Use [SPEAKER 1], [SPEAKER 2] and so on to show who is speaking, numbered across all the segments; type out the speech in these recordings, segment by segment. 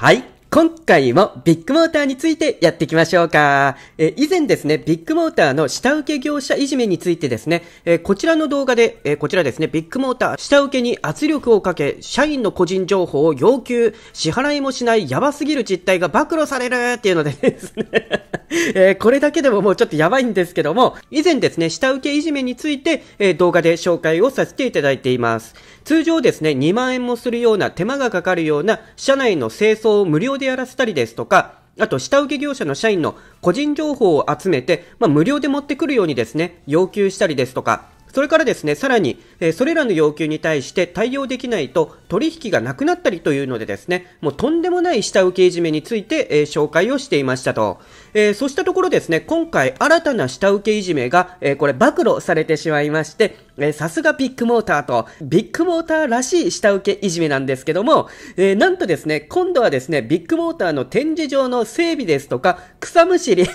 [SPEAKER 1] はい。今回もビッグモーターについてやっていきましょうか。え以前ですね、ビッグモーターの下請け業者いじめについてですね、えこちらの動画で、えこちらですね、ビッグモーター下請けに圧力をかけ、社員の個人情報を要求、支払いもしないやばすぎる実態が暴露されるっていうのでですね えこれだけでももうちょっとやばいんですけども、以前ですね、下請けいじめについて、え動画で紹介をさせていただいています。通常ですね、2万円もするような手間がかかるような社内の清掃を無料料でやらせたりですとか、あと、下請け業者の社員の個人情報を集めて、まあ、無料で持ってくるようにですね、要求したりですとか、それからですね、さらに、えそれらの要求に対して対応できないと取引がなくなったりというのでですね、もうとんでもない下請けいじめについて、え紹介をしていましたと。えー、そうしたところですね、今回新たな下請けいじめが、えー、これ暴露されてしまいまして、えさすがビッグモーターと、ビッグモーターらしい下請けいじめなんですけども、えー、なんとですね、今度はですね、ビッグモーターの展示場の整備ですとか、草むしり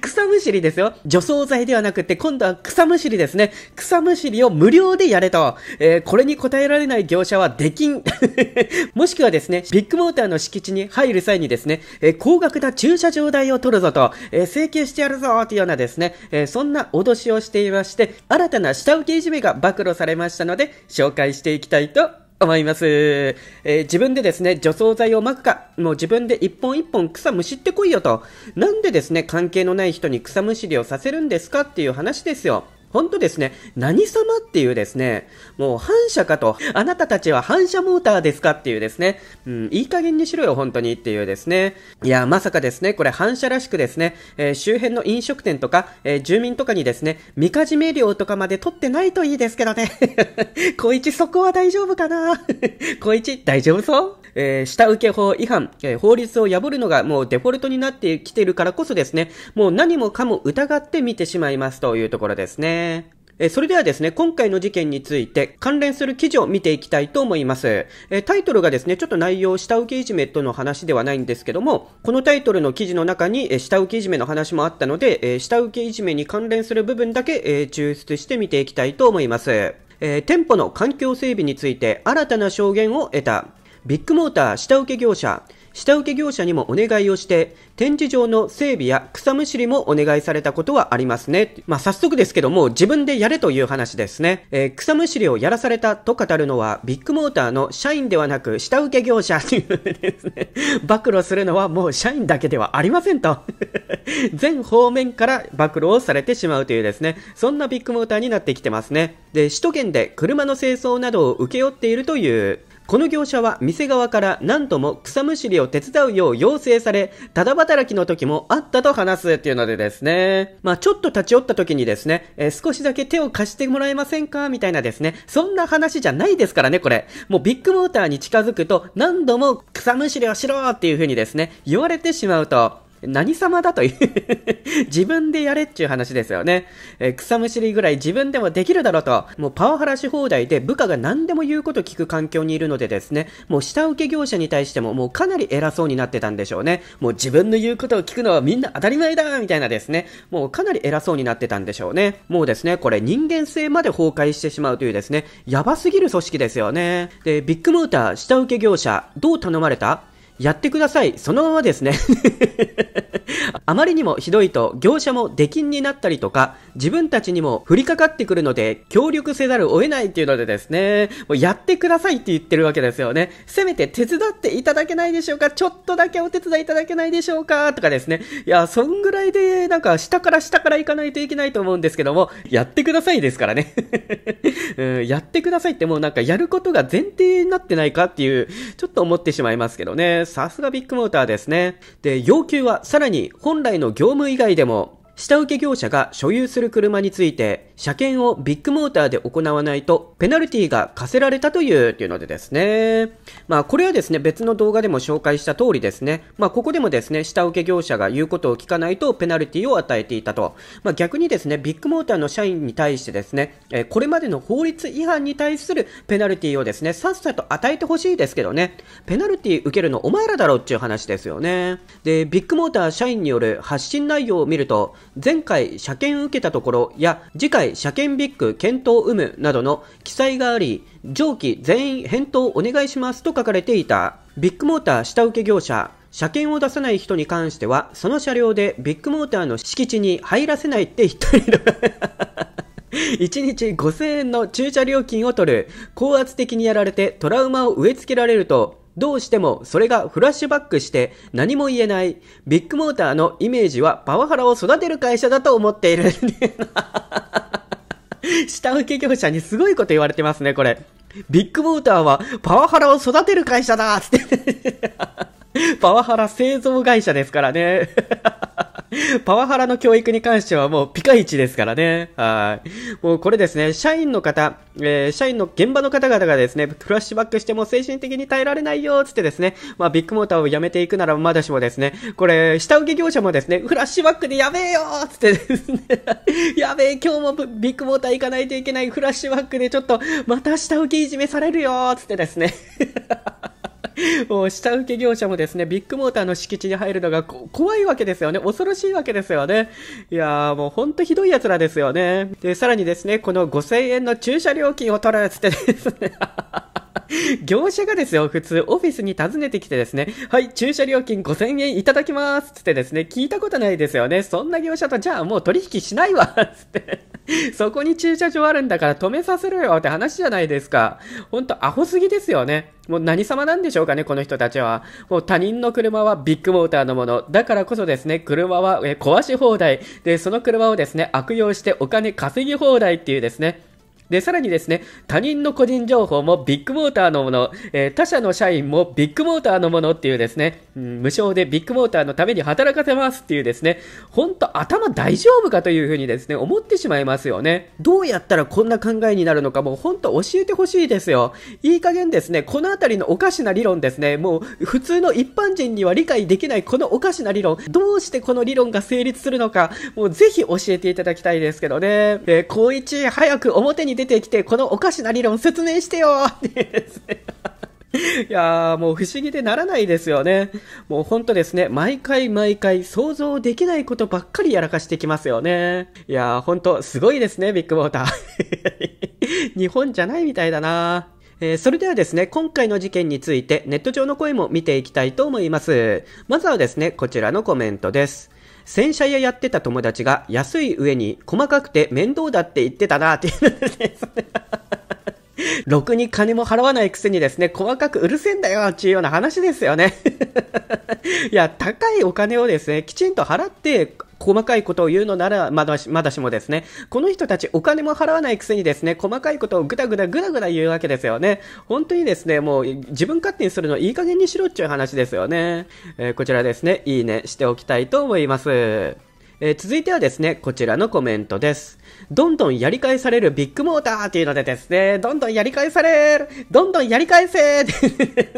[SPEAKER 1] 草むしりですよ。除草剤ではなくて、今度は草むしりですね。草むしりを無料でやれと。えー、これに応えられない業者はできん。もしくはですね、ビッグモーターの敷地に入る際にですね、えー、高額な駐車場代を取るぞと、えー、請求してやるぞというようなですね、えそんな脅しをしていまして、新たな下請けいじめが暴露されましたので、紹介していきたいと思います。えー、自分でですね、除草剤をまくか、もう自分で一本一本草むしってこいよと。なんでですね、関係のない人に草むしりをさせるんですかっていう話ですよ。ほんとですね、何様っていうですね、もう反射かと、あなたたちは反射モーターですかっていうですね、うん、いい加減にしろよ、本当にっていうですね。いや、まさかですね、これ反射らしくですね、えー、周辺の飲食店とか、えー、住民とかにですね、みかじめ料とかまで取ってないといいですけどね。小 一そこは大丈夫かな小一 大丈夫そうえー、下請け法違反、えー、法律を破るのがもうデフォルトになってきてるからこそですね、もう何もかも疑って見てしまいますというところですね。ね。えそれではですね、今回の事件について関連する記事を見ていきたいと思います。えタイトルがですね、ちょっと内容、下請けいじめとの話ではないんですけども、このタイトルの記事の中に、え下請けいじめの話もあったので、え下請けいじめに関連する部分だけ、え抽出して見ていきたいと思います。えー、店舗の環境整備について新たな証言を得た。ビッグモーター下請け業者、下請け業者にもお願いをして、展示場の整備や草むしりもお願いされたことはありますね。まあ、早速ですけども、自分でやれという話ですね。えー、草むしりをやらされたと語るのは、ビッグモーターの社員ではなく、下請け業者というですね、暴露するのはもう社員だけではありませんと。全方面から暴露をされてしまうというですね、そんなビッグモーターになってきてますね。で、首都圏で車の清掃などを請け負っているというこの業者は店側から何とも草むしりを手伝うよう要請され、ただ働きの時もあったと話すっていうのでですね、まあちょっと立ち寄った時にですね、えー、少しだけ手を貸してもらえませんかみたいなですね、そんな話じゃないですからね、これ。もうビッグモーターに近づくと何度も草むしりをしろっていう風にですね、言われてしまうと。何様だという 自分でやれっちゅう話ですよね。えー、草むしりぐらい自分でもできるだろうと。もうパワハラし放題で部下が何でも言うこと聞く環境にいるのでですね、もう下請け業者に対してももうかなり偉そうになってたんでしょうね。もう自分の言うことを聞くのはみんな当たり前だみたいなですね、もうかなり偉そうになってたんでしょうね。もうですね、これ人間性まで崩壊してしまうというですね、やばすぎる組織ですよね。で、ビッグモーター下請け業者、どう頼まれたやってください。そのままですね あまりにもひどいと、業者も出禁になったりとか、自分たちにも降りかかってくるので、協力せざるを得ないっていうのでですね、もうやってくださいって言ってるわけですよね。せめて手伝っていただけないでしょうかちょっとだけお手伝いいただけないでしょうかとかですね。いや、そんぐらいで、なんか、下から下から行かないといけないと思うんですけども、やってくださいですからね うん。やってくださいってもうなんか、やることが前提になってないかっていう、ちょっと思ってしまいますけどね。さすがビッグモーターですね。で、要求はさらに本来の業務以外でも、下請け業者が所有する車について、車検をビッグモーターで行わないと、ペナルティが課せられたという、というのでですね。まあ、これはですね、別の動画でも紹介した通りですね。まあ、ここでもですね、下請け業者が言うことを聞かないと、ペナルティを与えていたと。まあ、逆にですね、ビッグモーターの社員に対してですね、えこれまでの法律違反に対するペナルティをですね、さっさと与えてほしいですけどね。ペナルティ受けるのお前らだろっていう話ですよね。で、ビッグモーター社員による発信内容を見ると、前回車検受けたところや次回車検ビッグ検討有無などの記載があり、上記全員返答お願いしますと書かれていた。ビッグモーター下請け業者、車検を出さない人に関しては、その車両でビッグモーターの敷地に入らせないって言ったり1日5000円の駐車料金を取る、高圧的にやられてトラウマを植え付けられると、どうしてもそれがフラッシュバックして何も言えない。ビッグモーターのイメージはパワハラを育てる会社だと思っている。下請け業者にすごいこと言われてますね、これ。ビッグモーターはパワハラを育てる会社だって。パワハラ製造会社ですからね。パワハラの教育に関してはもうピカイチですからね。はい。もうこれですね、社員の方、えー、社員の現場の方々がですね、フラッシュバックしても精神的に耐えられないよ、つってですね、まあビッグモーターを辞めていくならまだしもですね、これ、下請け業者もですね、フラッシュバックでやべえよつってですね、やべえ、今日もビッグモーター行かないといけないフラッシュバックでちょっと、また下請けいじめされるよつってですね。もう下請け業者もですね、ビッグモーターの敷地に入るのが怖いわけですよね。恐ろしいわけですよね。いやーもうほんとひどい奴らですよね。で、さらにですね、この5000円の駐車料金を取るれつってですね業者がですよ、普通、オフィスに訪ねてきてですね、はい、駐車料金5000円いただきますつってですね、聞いたことないですよね。そんな業者と、じゃあもう取引しないわつって。そこに駐車場あるんだから止めさせろよって話じゃないですか。ほんと、アホすぎですよね。もう何様なんでしょうかね、この人たちは。もう他人の車はビッグモーターのもの。だからこそですね、車は壊し放題。で、その車をですね、悪用してお金稼ぎ放題っていうですね、で、さらにですね、他人の個人情報もビッグモーターのもの、えー、他社の社員もビッグモーターのものっていうですね、うん、無償でビッグモーターのために働かせますっていうですね、ほんと頭大丈夫かというふうにですね、思ってしまいますよね。どうやったらこんな考えになるのかもうほんと教えてほしいですよ。いい加減ですね、このあたりのおかしな理論ですね、もう普通の一般人には理解できないこのおかしな理論、どうしてこの理論が成立するのか、もうぜひ教えていただきたいですけどね。えー、高一早く表に出てきて、このおかしな理論説明してよってですね。いやーもう不思議でならないですよね。もうほんとですね、毎回毎回想像できないことばっかりやらかしてきますよね。いやーほんとすごいですね、ビッグモーター。日本じゃないみたいだなえー、それではですね、今回の事件についてネット上の声も見ていきたいと思います。まずはですね、こちらのコメントです。洗車屋やってた友達が安い上に細かくて面倒だって言ってたなっていうろくに金も払わないくせにですね、細かくうるせえんだよっていうような話ですよね。いや、高いお金をですね、きちんと払って、細かいことを言うのなら、まだし、まだしもですね、この人たちお金も払わないくせにですね、細かいことをぐだぐだぐだぐだ言うわけですよね。本当にですね、もう自分勝手にするのいい加減にしろっちゅう話ですよね。えー、こちらですね、いいねしておきたいと思います。えー、続いてはですね、こちらのコメントです。どんどんやり返されるビッグモーターっていうのでですね、どんどんやり返されるどんどんやり返せーって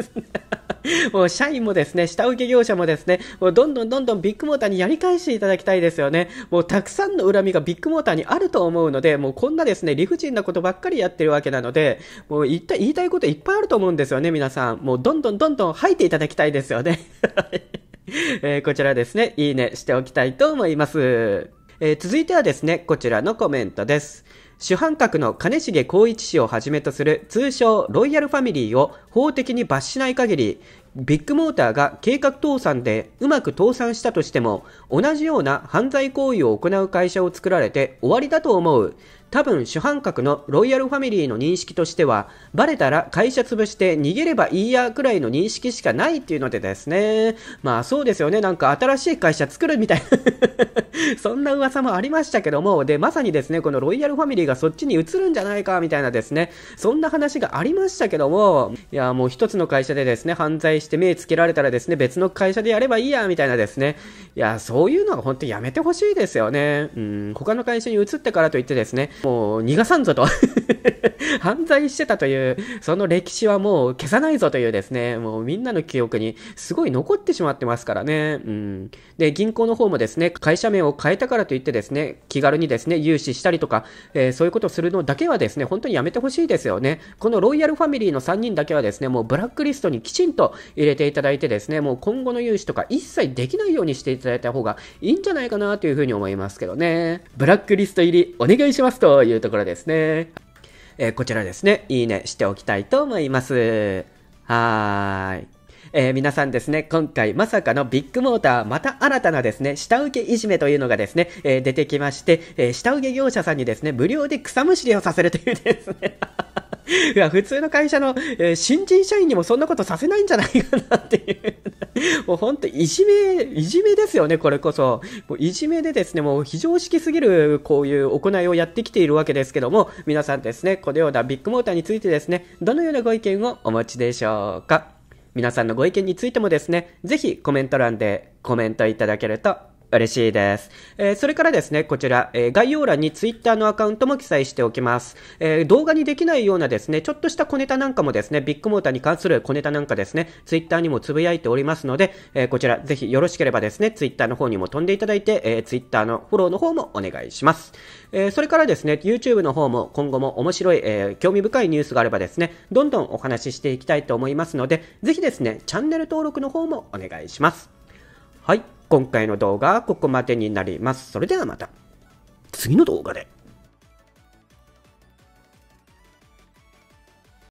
[SPEAKER 1] もう社員もですね、下請け業者もですね、もうどんどんどんどんビッグモーターにやり返していただきたいですよね。もうたくさんの恨みがビッグモーターにあると思うので、もうこんなですね、理不尽なことばっかりやってるわけなので、もう言った言いたいこといっぱいあると思うんですよね、皆さん。もうどんどんどんどん吐いていただきたいですよね。えー、こちらですね、いいねしておきたいと思います。えー、続いてはですね、こちらのコメントです。主犯格の金重光一氏をはじめとする通称ロイヤルファミリーを法的に罰しない限り、ビッグモーターが計画倒産でうまく倒産したとしても、同じような犯罪行為を行う会社を作られて終わりだと思う。多分主犯格のロイヤルファミリーの認識としては、バレたら会社潰して逃げればいいやくらいの認識しかないっていうのでですね。まあそうですよね。なんか新しい会社作るみたいな そんな噂もありましたけども、で、まさにですね、このロイヤルファミリーがそっちに移るんじゃないかみたいなですね、そんな話がありましたけども、いや、もう一つの会社でですね、犯罪して目つけられたらですね、別の会社でやればいいや、みたいなですね。いや、そういうのは本当にやめてほしいですよね。うん、他の会社に移ってからといってですね、もう逃がさんぞと 犯罪してたという、その歴史はもう消さないぞというですね、もうみんなの記憶にすごい残ってしまってますからね。うん。で、銀行の方もですね、会社名を変えたからといってですね、気軽にですね、融資したりとか、えー、そういうことをするのだけはですね、本当にやめてほしいですよね。このロイヤルファミリーの3人だけはですね、もうブラックリストにきちんと入れていただいてですね、もう今後の融資とか一切できないようにしていただいた方がいいんじゃないかなというふうに思いますけどね。ブラックリスト入りお願いしますとというところですね。えー、こちらですね、いいねしておきたいと思います。はーい。えー、皆さんですね、今回まさかのビッグモーター、また新たなですね、下請けいじめというのがですね、えー、出てきまして、えー、下請け業者さんにですね、無料で草むしりをさせるというですねいや、普通の会社の、え新人社員にもそんなことさせないんじゃないかなっていう もうほんといじめ、いじめですよね、これこそ。もういじめでですね、もう非常識すぎるこういう行いをやってきているわけですけども、皆さんですね、このようなビッグモーターについてですね、どのようなご意見をお持ちでしょうか。皆さんのご意見についてもですね、ぜひコメント欄でコメントいただけると嬉しいです。えー、それからですね、こちら、えー、概要欄に Twitter のアカウントも記載しておきます。えー、動画にできないようなですね、ちょっとした小ネタなんかもですね、ビッグモーターに関する小ネタなんかですね、Twitter にもつぶやいておりますので、えこちら、ぜひよろしければですね、Twitter の方にも飛んでいただいて、え Twitter のフォローの方もお願いします。えそれからですね、YouTube の方も今後も面白い、え興味深いニュースがあればですね、どんどんお話ししていきたいと思いますので、ぜひですね、チャンネル登録の方もお願いします。はい。今回の動画はここまでになります。それではまた、次の動画で。